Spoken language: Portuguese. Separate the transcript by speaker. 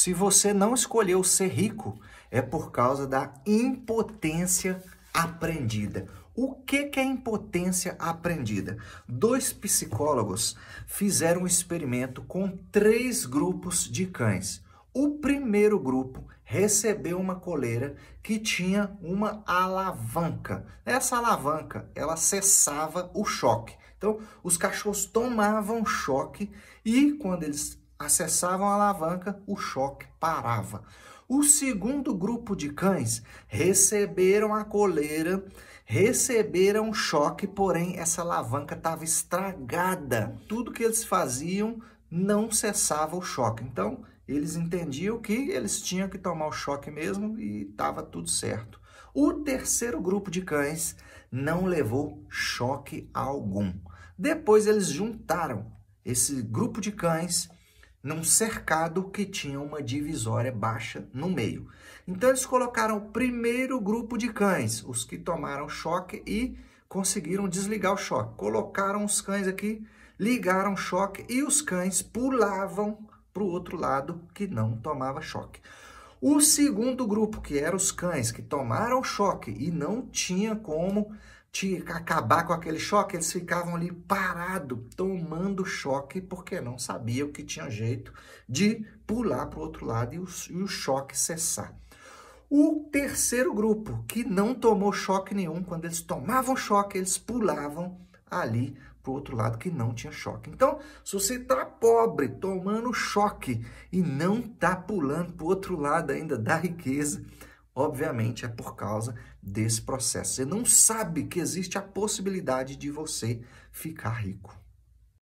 Speaker 1: Se você não escolheu ser rico, é por causa da impotência aprendida. O que, que é impotência aprendida? Dois psicólogos fizeram um experimento com três grupos de cães. O primeiro grupo recebeu uma coleira que tinha uma alavanca. Essa alavanca, ela cessava o choque. Então, os cachorros tomavam choque e quando eles acessavam a alavanca, o choque parava. O segundo grupo de cães receberam a coleira, receberam choque, porém essa alavanca estava estragada. Tudo que eles faziam não cessava o choque. Então, eles entendiam que eles tinham que tomar o choque mesmo e estava tudo certo. O terceiro grupo de cães não levou choque algum. Depois eles juntaram esse grupo de cães num cercado que tinha uma divisória baixa no meio. Então eles colocaram o primeiro grupo de cães, os que tomaram choque e conseguiram desligar o choque. Colocaram os cães aqui, ligaram o choque e os cães pulavam para o outro lado que não tomava choque. O segundo grupo, que eram os cães que tomaram choque e não tinha como tinha que acabar com aquele choque, eles ficavam ali parado tomando choque, porque não sabiam que tinha jeito de pular para o outro lado e o, e o choque cessar. O terceiro grupo, que não tomou choque nenhum, quando eles tomavam choque, eles pulavam ali para o outro lado que não tinha choque. Então, se você está pobre, tomando choque e não está pulando para o outro lado ainda da riqueza, Obviamente é por causa desse processo. Você não sabe que existe a possibilidade de você ficar rico.